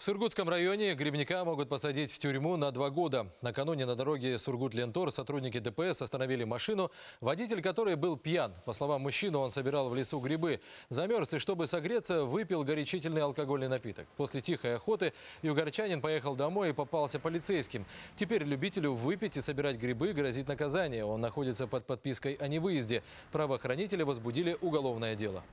В Сургутском районе грибника могут посадить в тюрьму на два года. Накануне на дороге Сургут-Лентор сотрудники ДПС остановили машину, водитель которой был пьян. По словам мужчины, он собирал в лесу грибы. Замерз и, чтобы согреться, выпил горячительный алкогольный напиток. После тихой охоты югорчанин поехал домой и попался полицейским. Теперь любителю выпить и собирать грибы грозит наказание. Он находится под подпиской о невыезде. Правоохранители возбудили уголовное дело.